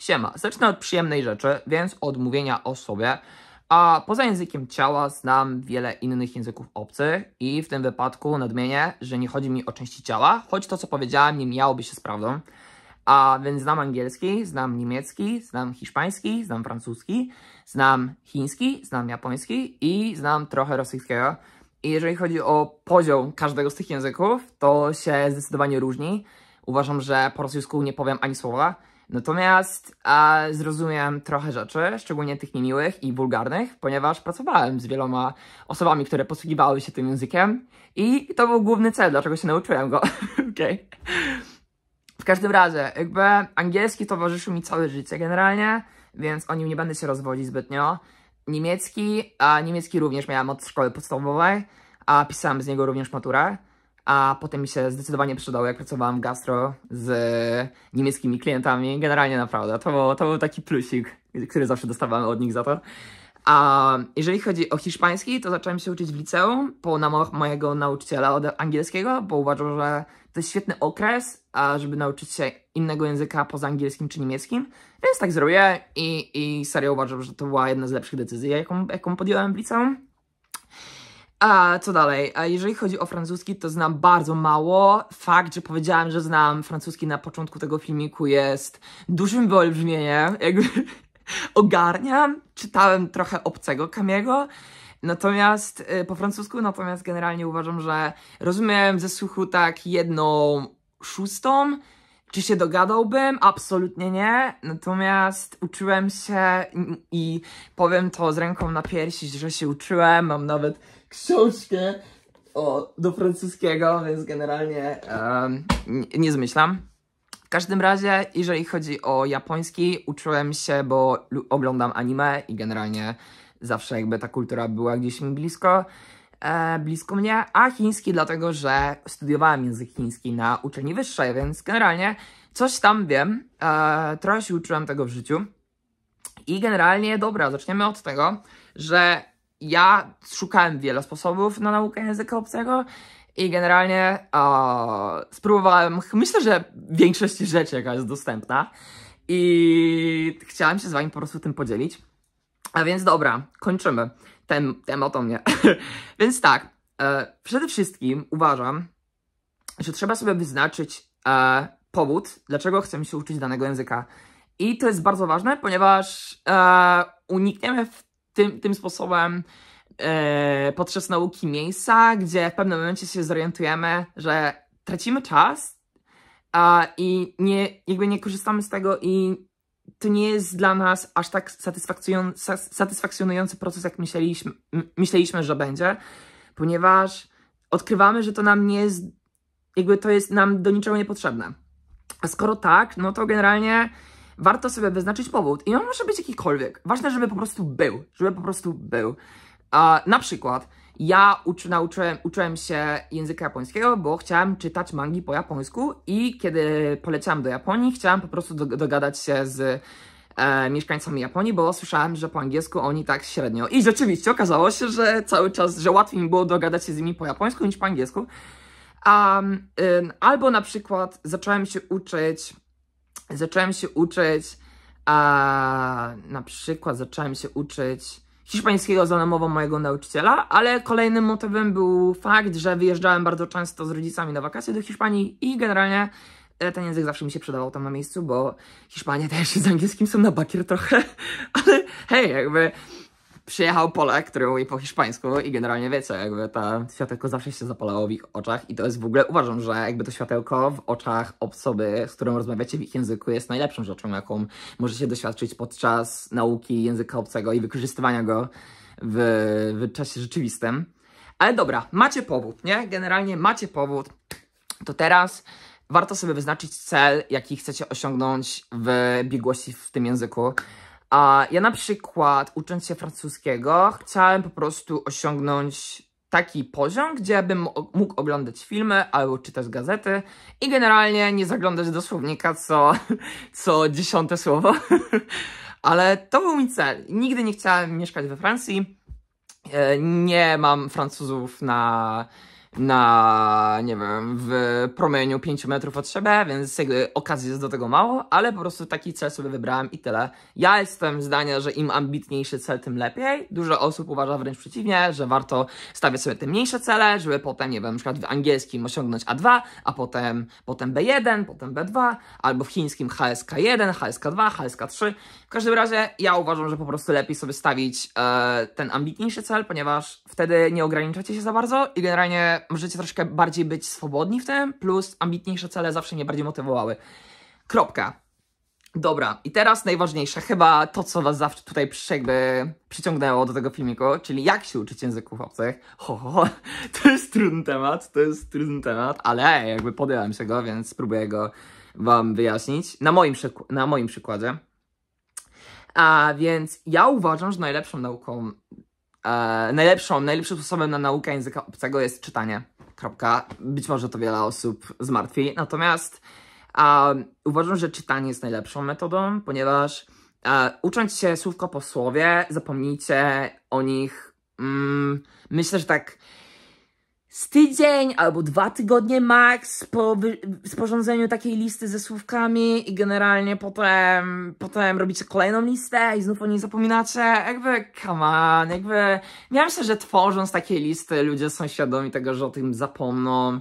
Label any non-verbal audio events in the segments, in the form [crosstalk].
Siema, zacznę od przyjemnej rzeczy, więc od mówienia o sobie. A poza językiem ciała znam wiele innych języków obcych i w tym wypadku nadmienię, że nie chodzi mi o części ciała, choć to co powiedziałem nie miałoby się z prawdą. A więc znam angielski, znam niemiecki, znam hiszpański, znam francuski, znam chiński, znam japoński i znam trochę rosyjskiego. I jeżeli chodzi o poziom każdego z tych języków, to się zdecydowanie różni. Uważam, że po rosyjsku nie powiem ani słowa, Natomiast a, zrozumiałem trochę rzeczy, szczególnie tych niemiłych i wulgarnych, ponieważ pracowałem z wieloma osobami, które posługiwały się tym językiem i to był główny cel, dlaczego się nauczyłem go. [laughs] okay. W każdym razie, jakby angielski towarzyszył mi całe życie generalnie, więc o nim nie będę się rozwodzić zbytnio. Niemiecki, a niemiecki również miałem od szkoły podstawowej, a pisałem z niego również maturę a potem mi się zdecydowanie przydało, jak pracowałam w gastro z niemieckimi klientami. Generalnie naprawdę, to, to był taki plusik, który zawsze dostawałem od nich za to. A jeżeli chodzi o hiszpański, to zacząłem się uczyć w liceum po namowach mojego nauczyciela od angielskiego, bo uważał, że to jest świetny okres, żeby nauczyć się innego języka poza angielskim czy niemieckim. Więc tak zrobię i, i serio uważam, że to była jedna z lepszych decyzji, jaką, jaką podjąłem w liceum. A co dalej? A jeżeli chodzi o francuski, to znam bardzo mało. Fakt, że powiedziałam, że znam francuski na początku tego filmiku jest dużym wyolbrzymieniem. Jakby [laughs] ogarniam, czytałem trochę obcego Kamiego. Natomiast y, po francusku, natomiast generalnie uważam, że rozumiem ze słuchu tak jedną szóstą, czy się dogadałbym? Absolutnie nie. Natomiast uczyłem się i powiem to z ręką na piersi, że się uczyłem. Mam nawet książkę o, do francuskiego, więc generalnie um, nie, nie zmyślam. W każdym razie, jeżeli chodzi o japoński, uczyłem się, bo oglądam anime i generalnie zawsze jakby ta kultura była gdzieś mi blisko e, blisko mnie, a chiński dlatego, że studiowałem język chiński na uczelni wyższej, więc generalnie coś tam wiem, e, trochę się uczyłem tego w życiu. I generalnie, dobra, zaczniemy od tego, że ja szukałem wiele sposobów na naukę języka obcego i generalnie e, spróbowałem, myślę, że większość rzeczy, jaka jest dostępna i chciałem się z wami po prostu tym podzielić. A więc dobra, kończymy tem, tematą, nie? [laughs] Więc tak, e, przede wszystkim uważam, że trzeba sobie wyznaczyć e, powód, dlaczego chcemy się uczyć danego języka. I to jest bardzo ważne, ponieważ e, unikniemy tym, tym sposobem e, podczas nauki miejsca, gdzie w pewnym momencie się zorientujemy, że tracimy czas i nie, jakby nie korzystamy z tego i to nie jest dla nas aż tak satysfakcjonujący proces, jak myśleliśmy, myśleliśmy, że będzie, ponieważ odkrywamy, że to nam nie jest, jakby to jest nam do niczego niepotrzebne. A skoro tak, no to generalnie warto sobie wyznaczyć powód. I on może być jakikolwiek. Ważne, żeby po prostu był. Żeby po prostu był. A, na przykład, ja uczy, nauczyłem, uczyłem się języka japońskiego, bo chciałem czytać mangi po japońsku i kiedy poleciałem do Japonii, chciałem po prostu do, dogadać się z e, mieszkańcami Japonii, bo słyszałem, że po angielsku oni tak średnio. I rzeczywiście okazało się, że cały czas, że łatwiej mi było dogadać się z nimi po japońsku niż po angielsku. Um, albo na przykład zacząłem się uczyć, zacząłem się uczyć, a, na przykład zacząłem się uczyć hiszpańskiego za namową mojego nauczyciela, ale kolejnym motywem był fakt, że wyjeżdżałem bardzo często z rodzicami na wakacje do Hiszpanii i generalnie e, ten język zawsze mi się przydawał tam na miejscu, bo Hiszpanie też z angielskim są na bakier trochę, [laughs] ale hej, jakby przyjechał Polak, który mówi po hiszpańsku i generalnie wiecie, jakby to światełko zawsze się zapalało w ich oczach i to jest w ogóle, uważam, że jakby to światełko w oczach osoby, z którą rozmawiacie w ich języku jest najlepszą rzeczą, jaką możecie doświadczyć podczas nauki języka obcego i wykorzystywania go w, w czasie rzeczywistym. Ale dobra, macie powód, nie? Generalnie macie powód, to teraz warto sobie wyznaczyć cel, jaki chcecie osiągnąć w biegłości w tym języku. A ja na przykład, ucząc się francuskiego, chciałem po prostu osiągnąć taki poziom, gdzie bym mógł oglądać filmy albo czytać gazety i generalnie nie zaglądać do słownika co, [laughs] co dziesiąte słowo. [laughs] Ale to był mój cel. Nigdy nie chciałem mieszkać we Francji. E, nie mam Francuzów na, na, nie wiem, w promieniu 5 metrów od siebie, więc jakby okazji jest do tego mało, ale po prostu taki cel sobie wybrałem i tyle. Ja jestem zdania, że im ambitniejszy cel, tym lepiej. Dużo osób uważa wręcz przeciwnie, że warto stawiać sobie te mniejsze cele, żeby potem, nie wiem, na przykład w angielskim osiągnąć A2, a potem, potem B1, potem B2, albo w chińskim HSK1, HSK2, HSK3. W każdym razie ja uważam, że po prostu lepiej sobie stawić e, ten ambitniejszy cel, ponieważ wtedy nie ograniczacie się za bardzo i generalnie możecie troszkę bardziej być swobodni w tym, plus ambitniejsze cele zawsze mnie bardziej motywowały. Kropka. Dobra, i teraz najważniejsze, chyba to, co was zawsze tutaj jakby przyciągnęło do tego filmiku, czyli jak się uczyć języków obcych. Ho, ho, ho, [laughs] to jest trudny temat, to jest trudny temat, ale jakby podjąłem się go, więc spróbuję go wam wyjaśnić na moim, na moim przykładzie. A więc ja uważam, że najlepszą nauką E, najlepszą, najlepszym sposobem na naukę języka obcego jest czytanie. Kropka. Być może to wiele osób zmartwi. Natomiast e, uważam, że czytanie jest najlepszą metodą, ponieważ e, ucząc się słówko po słowie, zapomnijcie o nich. Mm, myślę, że tak z tydzień albo dwa tygodnie max po sporządzeniu takiej listy ze słówkami i generalnie potem, potem robicie kolejną listę i znów o niej zapominacie. Jakby, come on, jakby... Ja myślę, że tworząc takie listy ludzie są świadomi tego, że o tym zapomną.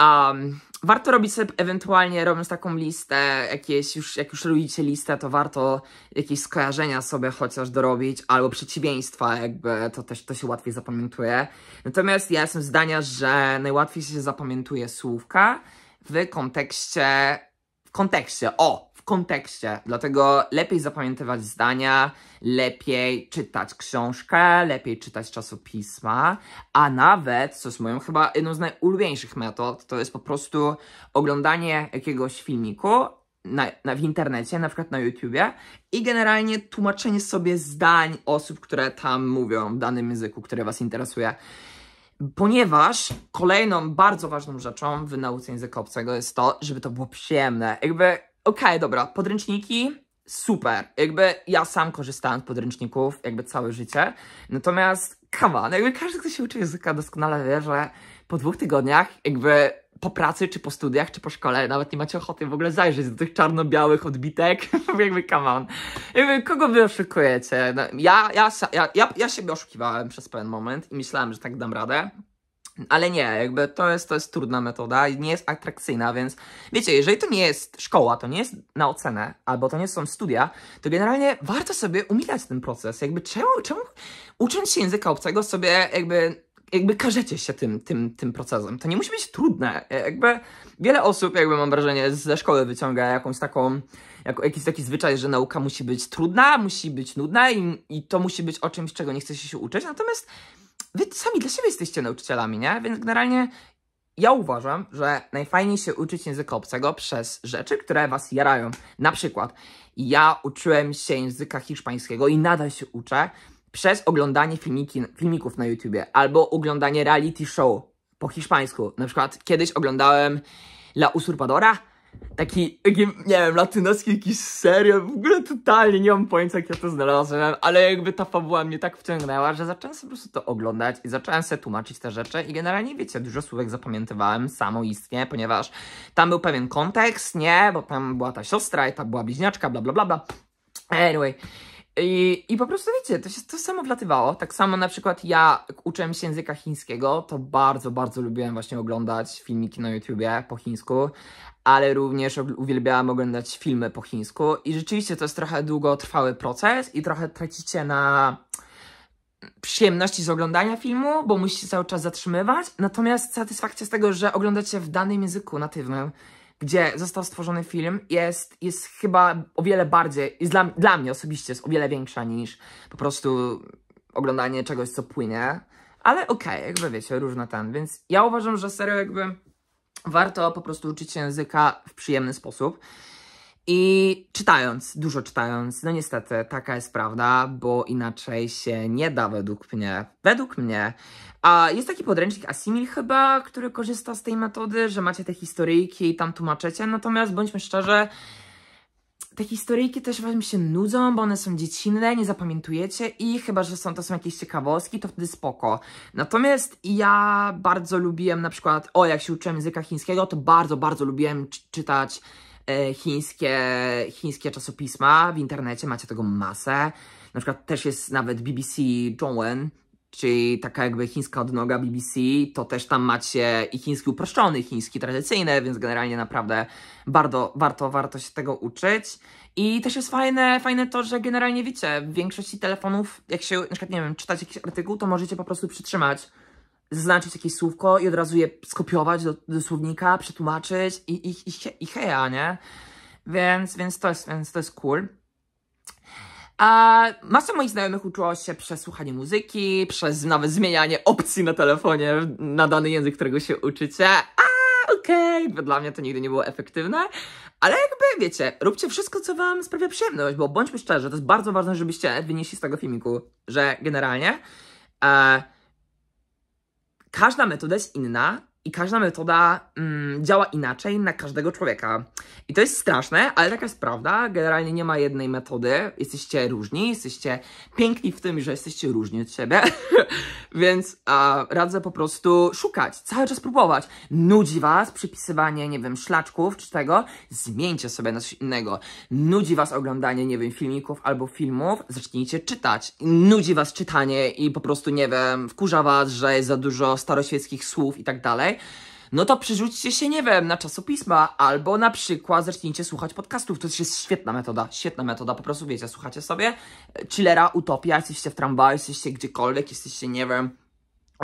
Um, warto robić sobie ewentualnie, robiąc taką listę, jakieś już, jak już robicie listę, to warto jakieś skojarzenia sobie chociaż dorobić, albo przeciwieństwa, jakby to też to się łatwiej zapamiętuje. Natomiast ja jestem zdania, że najłatwiej się zapamiętuje słówka w kontekście, w kontekście, o, kontekście, dlatego lepiej zapamiętywać zdania, lepiej czytać książkę, lepiej czytać czasopisma, a nawet, co jest moją chyba jedną z najulubieńszych metod, to jest po prostu oglądanie jakiegoś filmiku na, na, w internecie, na przykład na YouTubie i generalnie tłumaczenie sobie zdań osób, które tam mówią w danym języku, który Was interesuje. Ponieważ kolejną bardzo ważną rzeczą w nauce języka obcego jest to, żeby to było przyjemne. Jakby Okej, okay, dobra, podręczniki, super. Jakby ja sam korzystałem z podręczników jakby całe życie. Natomiast come on, jakby każdy, kto się uczy języka doskonale wie, że po dwóch tygodniach jakby po pracy, czy po studiach, czy po szkole nawet nie macie ochoty w ogóle zajrzeć do tych czarno-białych odbitek. [laughs] jakby come on. Jakby kogo wy oszukujecie? No, ja, ja, ja, ja, ja siebie oszukiwałem przez pewien moment i myślałem, że tak dam radę. Ale nie, jakby to jest, to jest trudna metoda i nie jest atrakcyjna, więc wiecie, jeżeli to nie jest szkoła, to nie jest na ocenę, albo to nie są studia, to generalnie warto sobie umilać ten proces. Jakby czemu, czemu ucząc się języka obcego sobie jakby jakby karzecie się tym, tym, tym procesem. To nie musi być trudne. Jakby wiele osób, jakby mam wrażenie, ze szkoły wyciąga jakąś taką, jak, jakiś taki zwyczaj, że nauka musi być trudna, musi być nudna i, i to musi być o czymś, czego nie chce się uczyć. Natomiast wy sami dla siebie jesteście nauczycielami, nie? Więc generalnie ja uważam, że najfajniej się uczyć języka obcego przez rzeczy, które was jarają. Na przykład ja uczyłem się języka hiszpańskiego i nadal się uczę przez oglądanie filmiki, filmików na YouTubie albo oglądanie reality show po hiszpańsku. Na przykład kiedyś oglądałem La Usurpadora, taki, nie wiem, latynoski jakiś serial, w ogóle totalnie nie mam pojęcia jak ja to znalazłem, ale jakby ta fabuła mnie tak wciągnęła, że zacząłem sobie po prostu to oglądać i zacząłem sobie tłumaczyć te rzeczy i generalnie, wiecie, dużo słówek zapamiętywałem samoistnie, ponieważ tam był pewien kontekst, nie, bo tam była ta siostra i ta była bliźniaczka, bla bla bla bla. Anyway, i, I po prostu wiecie, to się to samo wlatywało. Tak samo na przykład ja uczyłem się języka chińskiego, to bardzo, bardzo lubiłem właśnie oglądać filmiki na YouTubie po chińsku, ale również uwielbiałam oglądać filmy po chińsku i rzeczywiście to jest trochę długotrwały proces i trochę tracicie na przyjemności z oglądania filmu, bo musicie cały czas zatrzymywać, natomiast satysfakcja z tego, że oglądacie w danym języku natywnym gdzie został stworzony film, jest, jest chyba o wiele bardziej, jest dla, dla mnie osobiście jest o wiele większa niż po prostu oglądanie czegoś, co płynie. Ale okej, okay, jakby wiecie, różne ten, więc ja uważam, że serio jakby warto po prostu uczyć się języka w przyjemny sposób. I czytając, dużo czytając, no niestety taka jest prawda, bo inaczej się nie da według mnie. Według mnie. A jest taki podręcznik Asimil chyba, który korzysta z tej metody, że macie te historyjki i tam tłumaczycie. Natomiast bądźmy szczerzy, te historyjki też wam się nudzą, bo one są dziecinne, nie zapamiętujecie i chyba, że są, to są jakieś ciekawostki, to wtedy spoko. Natomiast ja bardzo lubiłem na przykład, o jak się uczyłem języka chińskiego, to bardzo, bardzo lubiłem czytać E, chińskie, chińskie czasopisma w internecie, macie tego masę. Na przykład też jest nawet BBC Zhongwen, czyli taka jakby chińska odnoga BBC, to też tam macie i chiński uproszczony, i chiński tradycyjny, więc generalnie naprawdę bardzo, warto, warto się tego uczyć. I też jest fajne, fajne to, że generalnie wiecie, w większości telefonów, jak się na przykład, nie wiem, czytać jakiś artykuł, to możecie po prostu przytrzymać zaznaczyć jakieś słówko i od razu je skopiować do, do słownika, przetłumaczyć i, i, i, i heja, nie? Więc, więc, to jest, więc to jest cool. A masa moich znajomych uczyło się przez słuchanie muzyki, przez nawet zmienianie opcji na telefonie na dany język, którego się uczycie. A, okej, okay. dla mnie to nigdy nie było efektywne. Ale jakby, wiecie, róbcie wszystko, co wam sprawia przyjemność, bo bądźmy szczerzy, to jest bardzo ważne, żebyście wynieśli z tego filmiku, że generalnie... E, każda metoda jest inna i każda metoda mm, działa inaczej na każdego człowieka. I to jest straszne, ale taka jest prawda. Generalnie nie ma jednej metody. Jesteście różni, jesteście piękni w tym, że jesteście różni od siebie. [laughs] [laughs] Więc radzę po prostu szukać, cały czas próbować. Nudzi was przypisywanie, nie wiem, szlaczków czy tego, zmieńcie sobie na coś innego. Nudzi was oglądanie, nie wiem, filmików albo filmów, zacznijcie czytać. Nudzi was czytanie i po prostu, nie wiem, wkurza was, że jest za dużo staroświeckich słów i tak dalej no to przerzućcie się, nie wiem, na czasopisma, albo na przykład zacznijcie słuchać podcastów. To też jest świetna metoda, świetna metoda. Po prostu wiecie, słuchacie sobie chillera, utopia, jesteście w tramwaju, jesteście gdziekolwiek, jesteście, nie wiem,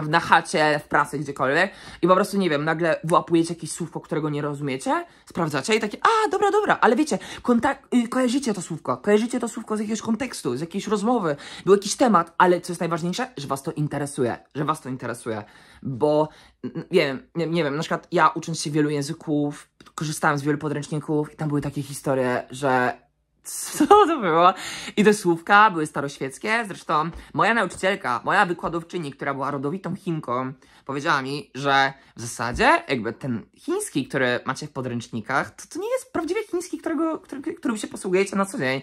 na chacie, w pracy, gdziekolwiek i po prostu, nie wiem, nagle wyłapujecie jakieś słówko, którego nie rozumiecie, sprawdzacie i takie, a, dobra, dobra, ale wiecie, kontak y, kojarzycie to słówko, kojarzycie to słówko z jakiegoś kontekstu, z jakiejś rozmowy, był jakiś temat, ale co jest najważniejsze, że was to interesuje, że was to interesuje, bo, nie wiem, nie, nie wiem, na przykład ja ucząc się wielu języków, korzystałem z wielu podręczników i tam były takie historie, że co to było? I te słówka były staroświeckie. Zresztą moja nauczycielka, moja wykładowczyni, która była rodowitą Chinką, powiedziała mi, że w zasadzie jakby ten chiński, który macie w podręcznikach, to, to nie jest prawdziwie chiński, którego, który, którym się posługujecie na co dzień.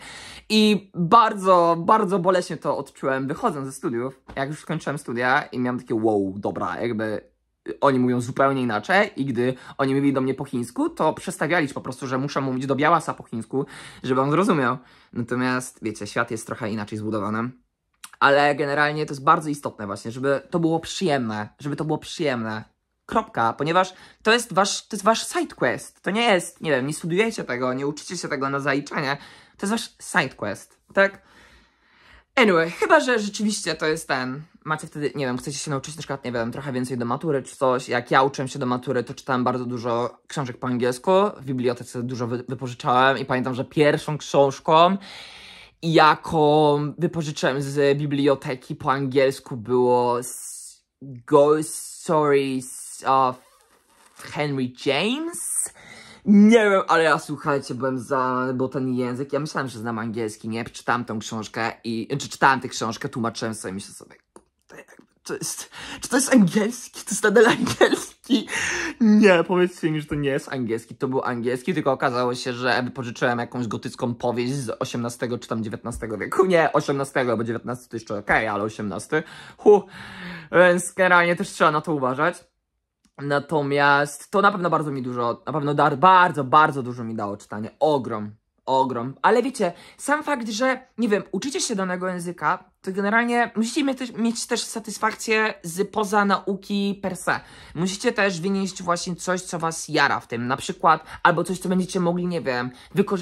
I bardzo, bardzo boleśnie to odczułem wychodząc ze studiów, jak już skończyłem studia i miałem takie wow, dobra, jakby oni mówią zupełnie inaczej i gdy oni mówili do mnie po chińsku, to przestawiali po prostu, że muszę mówić do Białasa po chińsku, żeby on zrozumiał. Natomiast, wiecie, świat jest trochę inaczej zbudowany. Ale generalnie to jest bardzo istotne właśnie, żeby to było przyjemne, żeby to było przyjemne. Kropka, ponieważ to jest wasz, to jest wasz side quest. To nie jest, nie wiem, nie studiujecie tego, nie uczycie się tego na zaliczenie. To jest wasz side quest, tak? Anyway, chyba, że rzeczywiście to jest ten, macie wtedy, nie wiem, chcecie się nauczyć na przykład, nie wiem, trochę więcej do matury czy coś. Jak ja uczyłem się do matury, to czytałem bardzo dużo książek po angielsku, w bibliotece dużo wy wypożyczałem i pamiętam, że pierwszą książką, jaką wypożyczyłem z biblioteki po angielsku było Ghost Stories of Henry James. Nie wiem, ale ja słuchajcie, byłem za, bo ten język, ja myślałem, że znam angielski, nie? Czytałem tą książkę i, czy znaczy, czytałem tę książkę, tłumaczyłem sobie, myślę sobie, to jest, czy to jest angielski? To jest nadal angielski? Nie, powiedzcie mi, że to nie jest angielski. To był angielski, tylko okazało się, że pożyczyłem jakąś gotycką powieść z XVIII czy tam XIX wieku. Nie, XVIII, bo XIX to jeszcze okej, okay, ale XVIII. Hu, więc generalnie też trzeba na to uważać. Natomiast to na pewno bardzo mi dużo, na pewno dar, bardzo, bardzo dużo mi dało czytanie. Ogrom, ogrom. Ale wiecie, sam fakt, że, nie wiem, uczycie się danego języka, to generalnie musicie mieć, mieć też satysfakcję z poza nauki per se. Musicie też wynieść właśnie coś, co was jara w tym, na przykład, albo coś, co będziecie mogli, nie wiem,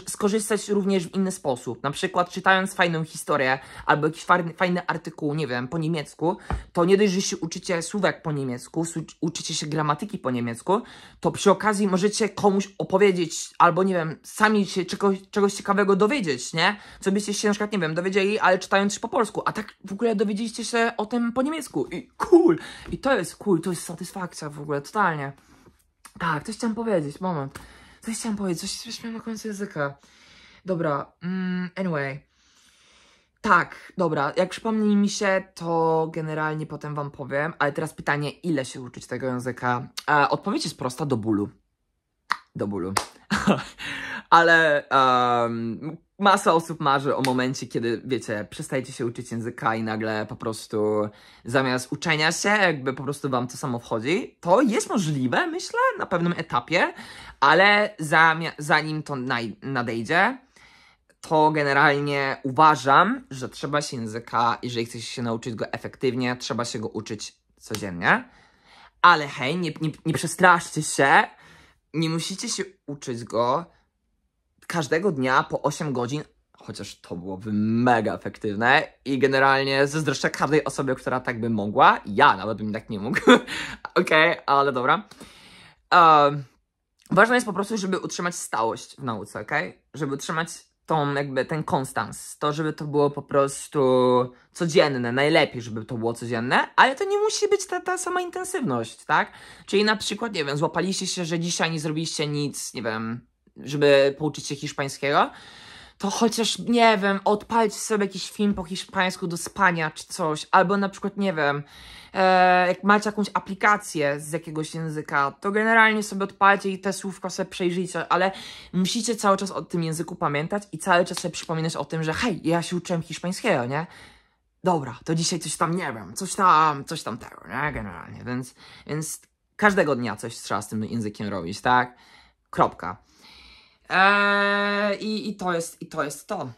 skorzystać również w inny sposób, na przykład czytając fajną historię, albo jakiś fajny, fajny artykuł, nie wiem, po niemiecku, to nie dość, że się uczycie słówek po niemiecku, uczycie się gramatyki po niemiecku, to przy okazji możecie komuś opowiedzieć, albo nie wiem, sami się czegoś, czegoś ciekawego dowiedzieć, nie? Co byście się na przykład, nie wiem, dowiedzieli, ale czytając po polsku, a tak w ogóle dowiedzieliście się o tym po niemiecku i cool! I to jest cool, to jest satysfakcja w ogóle, totalnie. Tak, coś chciałam powiedzieć, moment. Coś chciałam powiedzieć, coś, coś miałam na końcu języka. Dobra, mm, anyway. Tak, dobra, jak przypomni mi się, to generalnie potem wam powiem, ale teraz pytanie, ile się uczyć tego języka? E, odpowiedź jest prosta, do bólu. Do bólu. [laughs] ale um, Masa osób marzy o momencie, kiedy, wiecie, przestajecie się uczyć języka i nagle po prostu zamiast uczenia się, jakby po prostu wam to samo wchodzi. To jest możliwe, myślę, na pewnym etapie, ale zanim to nadejdzie, to generalnie uważam, że trzeba się języka, jeżeli chcecie się nauczyć go efektywnie, trzeba się go uczyć codziennie. Ale hej, nie, nie, nie przestraszcie się, nie musicie się uczyć go każdego dnia po 8 godzin, chociaż to byłoby mega efektywne i generalnie zazdroszczę każdej osobie, która tak by mogła. Ja nawet bym tak nie mógł. [laughs] Okej, okay, ale dobra. Um, ważne jest po prostu, żeby utrzymać stałość w nauce, ok? Żeby utrzymać tą, jakby ten konstans, to żeby to było po prostu codzienne, najlepiej, żeby to było codzienne, ale to nie musi być ta, ta sama intensywność, tak? Czyli na przykład, nie wiem, złapaliście się, że dzisiaj nie zrobiliście nic, nie wiem, żeby pouczyć się hiszpańskiego, to chociaż, nie wiem, odpalić sobie jakiś film po hiszpańsku do spania czy coś, albo na przykład, nie wiem, e, jak macie jakąś aplikację z jakiegoś języka, to generalnie sobie odpalcie i te słówka sobie przejrzyjcie, ale musicie cały czas o tym języku pamiętać i cały czas sobie przypominać o tym, że hej, ja się uczyłem hiszpańskiego, nie? Dobra, to dzisiaj coś tam, nie wiem, coś tam, coś tam tego, nie? Generalnie, więc, więc każdego dnia coś trzeba z tym językiem robić, tak? Kropka. Eee, i, i, to jest, I to jest to.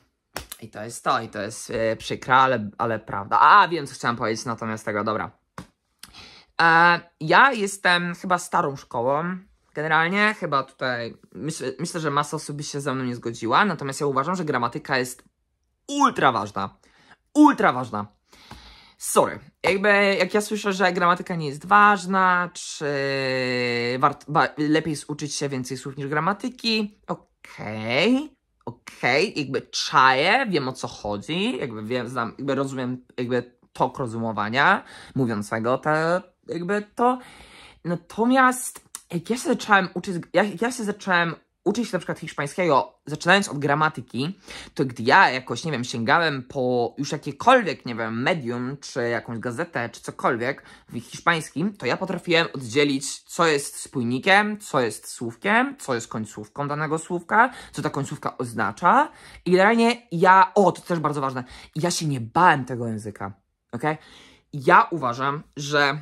I to jest to, i to jest e, przykra, ale, ale prawda. A, wiem, co chciałam powiedzieć, natomiast tego, dobra. E, ja jestem chyba starą szkołą, generalnie, chyba tutaj, myśl, myślę, że masa osób by się ze mną nie zgodziła, natomiast ja uważam, że gramatyka jest ultra ważna. Ultra ważna sorry, jakby jak ja słyszę, że gramatyka nie jest ważna, czy wart, ba, lepiej uczyć się więcej słów niż gramatyki, okej, okay, okej, okay, jakby czaję, wiem o co chodzi, jakby wiem, znam, jakby rozumiem jakby tok rozumowania mówiącego, to jakby to, natomiast jak ja się zacząłem uczyć, jak ja się zacząłem Uczyć się na przykład hiszpańskiego, zaczynając od gramatyki, to gdy ja jakoś, nie wiem, sięgałem po już jakiekolwiek, nie wiem, medium, czy jakąś gazetę, czy cokolwiek w hiszpańskim, to ja potrafiłem oddzielić, co jest spójnikiem, co jest słówkiem, co jest końcówką danego słówka, co ta końcówka oznacza. I generalnie ja, o, to też bardzo ważne, ja się nie bałem tego języka, ok? Ja uważam, że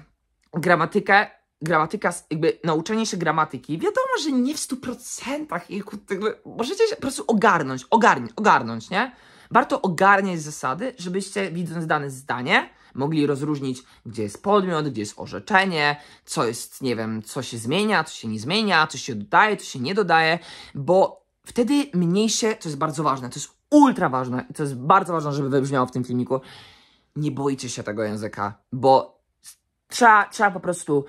gramatykę gramatyka, jakby nauczenie się gramatyki, wiadomo, że nie w 100% jej, możecie się po prostu ogarnąć, ogarnąć, ogarnąć, nie? Warto ogarniać zasady, żebyście widząc dane zdanie, mogli rozróżnić, gdzie jest podmiot, gdzie jest orzeczenie, co jest, nie wiem, co się zmienia, co się nie zmienia, co się dodaje, co się nie dodaje, bo wtedy mniej się, to jest bardzo ważne, to jest ultra ważne to jest bardzo ważne, żeby wybrzmiało w tym filmiku, nie boicie się tego języka, bo trzeba, trzeba po prostu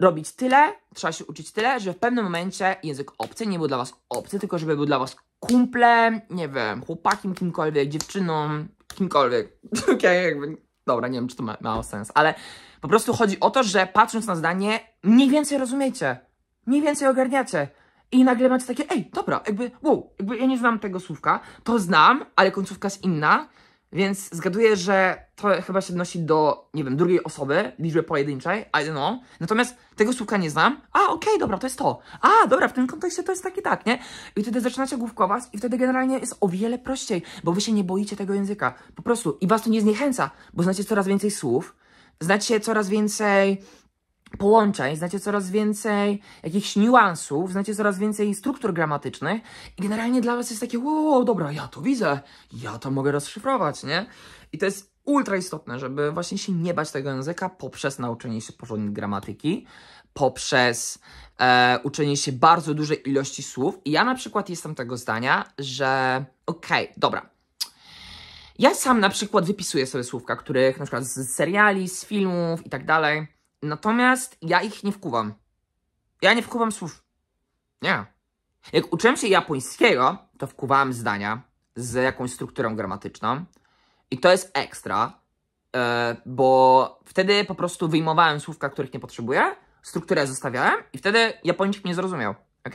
robić tyle, trzeba się uczyć tyle, że w pewnym momencie język obcy nie był dla was obcy, tylko żeby był dla was kumplem, nie wiem, chłopakiem kimkolwiek, dziewczyną, kimkolwiek. [laughs] Okej, okay, jakby, dobra, nie wiem, czy to ma, mało sens, ale po prostu chodzi o to, że patrząc na zdanie, mniej więcej rozumiecie, mniej więcej ogarniacie. I nagle macie takie, ej, dobra, jakby, wow, jakby ja nie znam tego słówka, to znam, ale końcówka jest inna, więc zgaduję, że to chyba się odnosi do, nie wiem, drugiej osoby, liczby pojedynczej, I don't know. Natomiast tego słówka nie znam. A, okej, okay, dobra, to jest to. A, dobra, w tym kontekście to jest tak i tak, nie? I wtedy zaczynacie główkować i wtedy generalnie jest o wiele prościej, bo wy się nie boicie tego języka. Po prostu. I was to nie zniechęca, bo znacie coraz więcej słów, znacie coraz więcej połączeń, znacie coraz więcej jakichś niuansów, znacie coraz więcej struktur gramatycznych i generalnie dla was jest takie, wow, dobra, ja to widzę, ja to mogę rozszyfrować, nie? I to jest ultra istotne, żeby właśnie się nie bać tego języka poprzez nauczenie się porządnej gramatyki, poprzez e, uczenie się bardzo dużej ilości słów. I ja na przykład jestem tego zdania, że okej, okay, dobra, ja sam na przykład wypisuję sobie słówka, których na przykład z seriali, z filmów i tak dalej, Natomiast ja ich nie wkuwam. Ja nie wkuwam słów. Nie. Jak uczyłem się japońskiego, to wkuwałem zdania z jakąś strukturą gramatyczną. I to jest ekstra, e, bo wtedy po prostu wyjmowałem słówka, których nie potrzebuję, strukturę zostawiałem i wtedy Japończyk mnie zrozumiał, ok?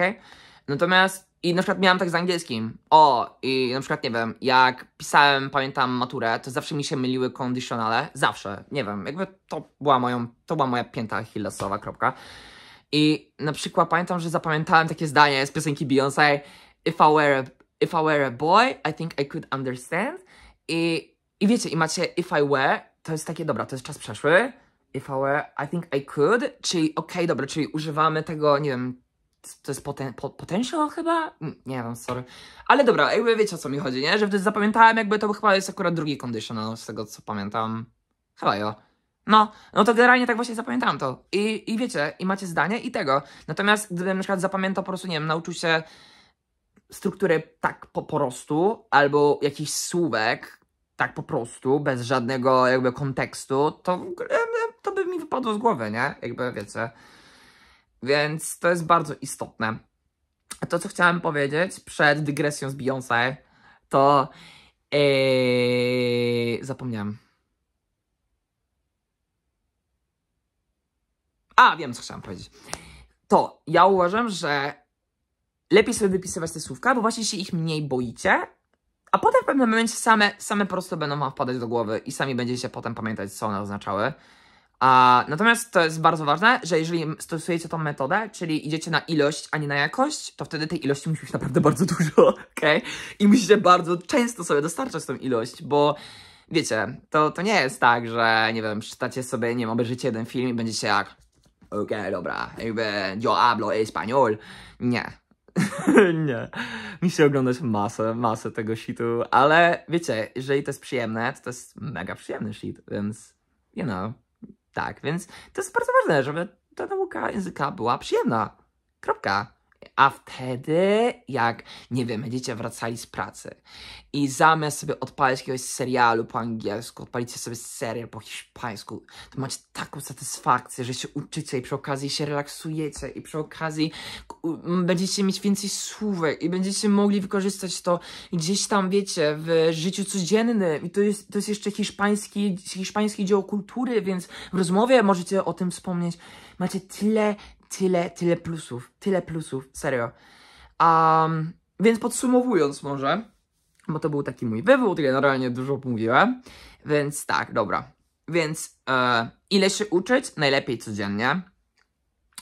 Natomiast i na przykład miałam tak z angielskim. O, i na przykład nie wiem, jak pisałem, pamiętam maturę, to zawsze mi się myliły conditionale. Zawsze, nie wiem, jakby to była, moją, to była moja pięta Achillesowa, kropka. I na przykład pamiętam, że zapamiętałem takie zdanie z piosenki Beyoncé If I were a, if I were a boy, I think I could understand. I, I wiecie, i macie if I were, to jest takie, dobra, to jest czas przeszły. If I were, I think I could, czyli okej, okay, dobra, czyli używamy tego, nie wiem, to jest poten po potential chyba? Mm, nie wiem, sorry. Ale dobra, jakby wiecie o co mi chodzi, nie? Że wtedy zapamiętałem, jakby to chyba jest akurat drugi conditional, z tego co pamiętam. Chyba jo. No, no to generalnie tak właśnie zapamiętałem to. I, I wiecie, i macie zdanie i tego. Natomiast gdybym na przykład zapamiętał po prostu, nie wiem, nauczył się struktury tak po prostu, albo jakichś słówek tak po prostu, bez żadnego jakby kontekstu, to, to by mi wypadło z głowy, nie? Jakby, wiecie... Więc to jest bardzo istotne. To, co chciałem powiedzieć przed dygresją z Beyoncé, to yy, zapomniałem. A, wiem, co chciałem powiedzieć. To ja uważam, że lepiej sobie wypisywać te słówka, bo właśnie się ich mniej boicie, a potem w pewnym momencie same, same prosto będą wam wpadać do głowy i sami będziecie potem pamiętać, co one oznaczały. A, natomiast to jest bardzo ważne, że jeżeli stosujecie tą metodę, czyli idziecie na ilość, a nie na jakość, to wtedy tej ilości musi być naprawdę bardzo dużo, [laughs] ok? I musicie bardzo często sobie dostarczać tą ilość, bo wiecie, to, to nie jest tak, że nie wiem, przeczytacie sobie, nie wiem, obejrzycie jeden film i będziecie jak okej, okay, dobra, jakby yo hablo español. Nie. [laughs] nie. Mi się oglądać masę, masę tego shitu, ale wiecie, jeżeli to jest przyjemne, to to jest mega przyjemny shit, więc you know. Tak, więc to jest bardzo ważne, żeby ta nauka języka była przyjemna. Kropka. A wtedy, jak, nie wiem, będziecie wracali z pracy i zamiast sobie odpalić jakiegoś serialu po angielsku, odpalicie sobie serial po hiszpańsku, to macie taką satysfakcję, że się uczycie i przy okazji się relaksujecie i przy okazji mm, będziecie mieć więcej słówek i będziecie mogli wykorzystać to gdzieś tam, wiecie, w życiu codziennym. I to jest, to jest jeszcze hiszpański, hiszpański dzieło kultury, więc w rozmowie możecie o tym wspomnieć. Macie tyle tyle, tyle plusów, tyle plusów, serio. Um, więc podsumowując może, bo to był taki mój wywód, generalnie dużo mówiłem, więc tak, dobra. Więc e, ile się uczyć? Najlepiej codziennie.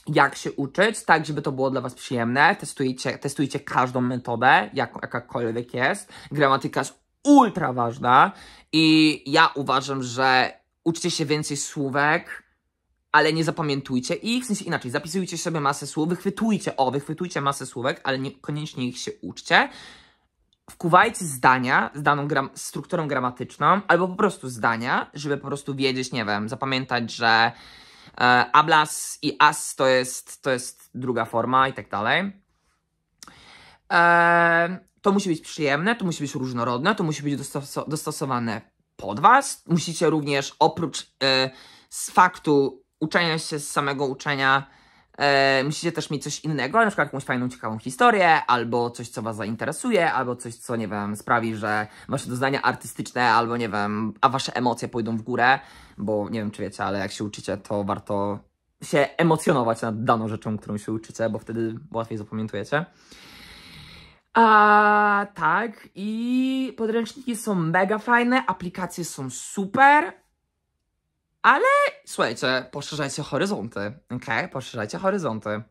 Jak się uczyć, tak żeby to było dla Was przyjemne. Testujcie, testujcie każdą metodę, jak, jakakolwiek jest. Gramatyka jest ultra ważna i ja uważam, że uczcie się więcej słówek, ale nie zapamiętujcie ich, w sensie inaczej, zapisujcie sobie masę słów, wychwytujcie, o, wychwytujcie masę słówek, ale niekoniecznie ich się uczcie. Wkuwajcie zdania z daną gram strukturą gramatyczną, albo po prostu zdania, żeby po prostu wiedzieć, nie wiem, zapamiętać, że e, ablas i as to jest, to jest druga forma i tak dalej. E, to musi być przyjemne, to musi być różnorodne, to musi być dostos dostosowane pod Was. Musicie również oprócz e, z faktu uczenia się z samego uczenia. E, musicie też mieć coś innego, na przykład jakąś fajną, ciekawą historię, albo coś, co was zainteresuje, albo coś, co, nie wiem, sprawi, że wasze doznania artystyczne, albo nie wiem, a wasze emocje pójdą w górę, bo nie wiem, czy wiecie, ale jak się uczycie, to warto się emocjonować nad daną rzeczą, którą się uczycie, bo wtedy łatwiej zapamiętujecie. A, tak, i podręczniki są mega fajne, aplikacje są super, ale słuchajcie, poszerzajcie horyzonty, ok? Poszerzajcie horyzonty.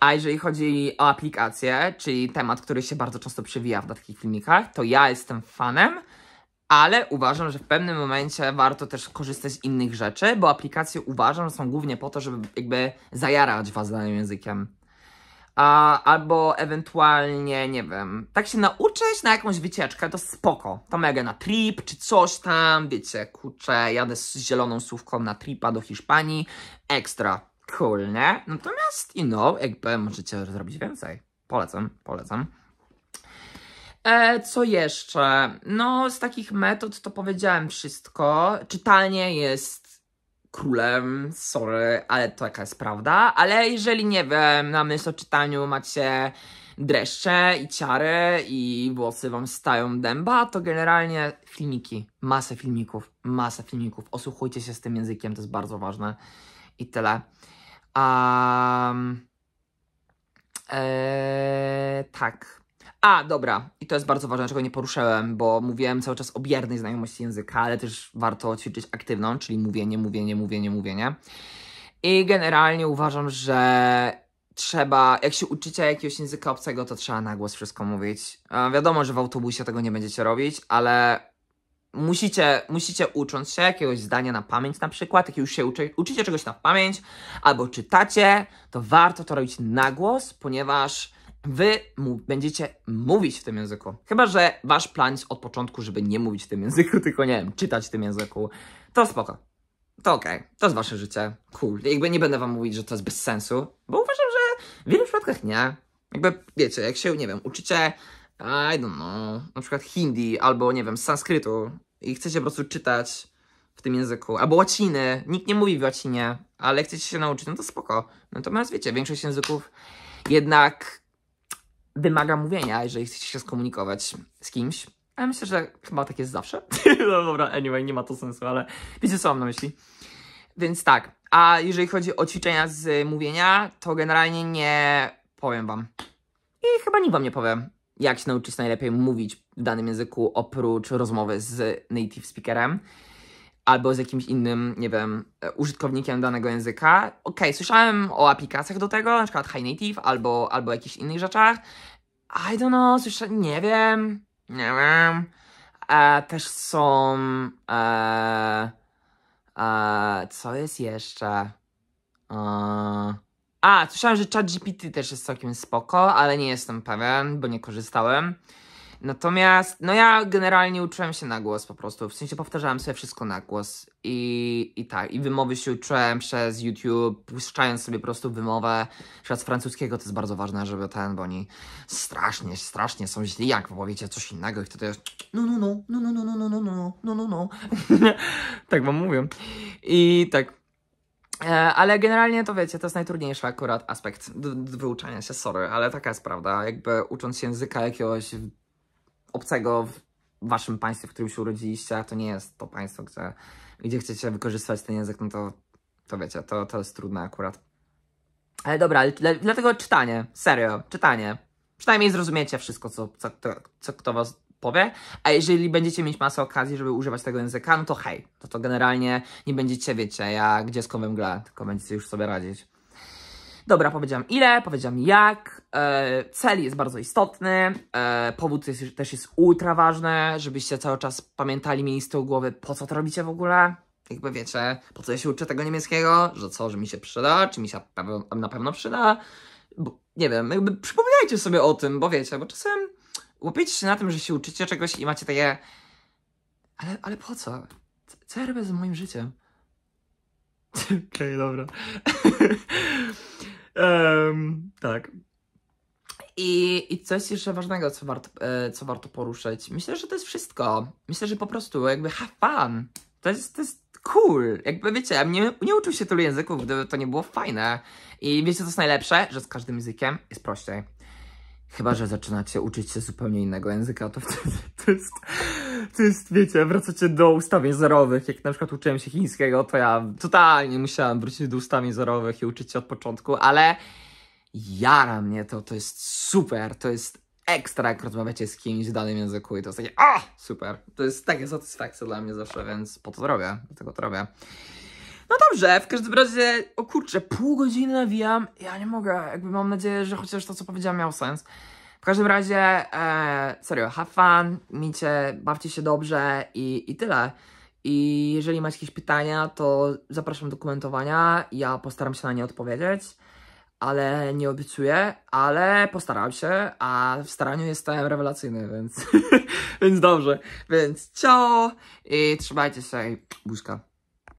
A jeżeli chodzi o aplikacje, czyli temat, który się bardzo często przewija w takich filmikach, to ja jestem fanem, ale uważam, że w pewnym momencie warto też korzystać z innych rzeczy, bo aplikacje uważam, że są głównie po to, żeby jakby zajarać was danym językiem a, albo ewentualnie, nie wiem, tak się nauczyć na jakąś wycieczkę, to spoko. To mega na trip czy coś tam, wiecie, kurczę, jadę z zieloną słówką na tripa do Hiszpanii, ekstra, cool, nie? Natomiast, you know, jakby możecie zrobić więcej. Polecam, polecam. E, co jeszcze? No, z takich metod to powiedziałem wszystko. Czytanie jest królem, sorry, ale taka jest prawda. Ale jeżeli, nie wiem, na myśl o czytaniu macie dreszcze i ciary i włosy wam stają dęba, to generalnie filmiki, masę filmików, masę filmików. Osłuchujcie się z tym językiem, to jest bardzo ważne. I tyle. Um, ee, tak, a, dobra, i to jest bardzo ważne, czego nie poruszyłem, bo mówiłem cały czas o biernej znajomości języka, ale też warto ćwiczyć aktywną, czyli mówienie, mówienie, mówienie, mówienie. I generalnie uważam, że trzeba, jak się uczycie jakiegoś języka obcego, to trzeba na głos wszystko mówić. Wiadomo, że w autobusie tego nie będziecie robić, ale musicie, musicie ucząc się jakiegoś zdania na pamięć na przykład, jak już się uczy, uczycie czegoś na pamięć albo czytacie, to warto to robić na głos, ponieważ Wy będziecie mówić w tym języku. Chyba, że wasz plan jest od początku, żeby nie mówić w tym języku, [laughs] tylko nie wiem, czytać w tym języku. To spoko. To okej. Okay. To jest wasze życie. Cool. Jakby nie będę wam mówić, że to jest bez sensu, bo uważam, że w wielu przypadkach nie. Jakby, wiecie, jak się, nie wiem, uczycie, I don't know, na przykład hindi albo, nie wiem, sanskrytu i chcecie po prostu czytać w tym języku, albo łaciny, nikt nie mówi w łacinie, ale chcecie się nauczyć, no to spoko. Natomiast, wiecie, większość języków jednak wymaga mówienia, jeżeli chcecie się skomunikować z kimś. Ale myślę, że chyba tak jest zawsze. [laughs] no dobra, anyway, nie ma to sensu, ale wiecie co mam na myśli. Więc tak, a jeżeli chodzi o ćwiczenia z mówienia, to generalnie nie powiem wam. I chyba nikt wam nie powiem, jak się nauczyć najlepiej mówić w danym języku oprócz rozmowy z native speakerem albo z jakimś innym, nie wiem, e, użytkownikiem danego języka. Okej, okay, słyszałem o aplikacjach do tego, na przykład High Native albo, albo jakichś innych rzeczach. I don't know, słyszałem, nie wiem, nie wiem. E, też są... E, e, co jest jeszcze? E, a, słyszałem, że ChatGPT też jest całkiem spoko, ale nie jestem pewien, bo nie korzystałem. Natomiast, no ja generalnie uczyłem się na głos po prostu, w sensie powtarzałem sobie wszystko na głos i, i tak, i wymowy się uczyłem przez YouTube, puszczając sobie po prostu wymowę, przykład francuskiego to jest bardzo ważne, żeby ten, bo oni strasznie, strasznie są źli, jak powiecie coś innego i wtedy jest no, no, no, no, no, no, no, no, no, no, no, no, no, tak wam mówią i tak, ale generalnie to wiecie, to jest najtrudniejszy akurat aspekt wyuczania się, sorry, ale taka jest prawda. Jakby ucząc się języka jakiegoś obcego w waszym państwie, w którym się urodziliście, a to nie jest to państwo, gdzie, gdzie chcecie wykorzystać ten język, no to, to wiecie, to, to jest trudne akurat. Ale dobra, ale, dlatego czytanie, serio, czytanie. Przynajmniej zrozumiecie wszystko, co, co, to co kto was powie, a jeżeli będziecie mieć masę okazji, żeby używać tego języka, no to hej, to to generalnie nie będziecie, wiecie, jak dziecko we mgle, tylko będziecie już sobie radzić. Dobra, powiedziałam ile, powiedziałam jak, e, cel jest bardzo istotny, e, powód jest, też jest ultra ważny, żebyście cały czas pamiętali, mieli z tyłu głowy, po co to robicie w ogóle, jakby wiecie, po co ja się uczę tego niemieckiego, że co, że mi się przyda, czy mi się na pewno przyda, bo, nie wiem, jakby przypominajcie sobie o tym, bo wiecie, bo czasem łapiecie się na tym, że się uczycie czegoś i macie takie, ale, ale po co, co ja robię z moim życiem? Okej, okay, dobra. [laughs] Um, tak. I, I coś jeszcze ważnego, co warto, e, co warto poruszyć. Myślę, że to jest wszystko. Myślę, że po prostu jakby have fun. To jest, to jest cool. Jakby wiecie, nie, nie uczył się tylu języków, gdyby to nie było fajne. I wiecie, co jest najlepsze? Że z każdym językiem jest prościej. Chyba, że zaczynacie uczyć się zupełnie innego języka, to wtedy [laughs] to jest to jest, wiecie, wracacie do ustawień zerowych. Jak na przykład uczyłem się chińskiego, to ja totalnie musiałem wrócić do ustawień zerowych i uczyć się od początku, ale jara mnie to, to jest super, to jest ekstra, jak rozmawiacie z kimś w danym języku i to jest takie, a, super. To jest takie satysfakcja dla mnie zawsze, więc po to robię, dlatego to robię. No dobrze, w każdym razie, o kurczę, pół godziny nawijam, ja nie mogę, jakby mam nadzieję, że chociaż to, co powiedziałam, miał sens. W każdym razie, e, serio, have fun, micie, bawcie się dobrze i, i tyle. I jeżeli macie jakieś pytania, to zapraszam do komentowania. Ja postaram się na nie odpowiedzieć, ale nie obiecuję, ale postaram się, a w staraniu jestem rewelacyjny, więc, [laughs] więc dobrze. Więc ciao i trzymajcie się i buźka.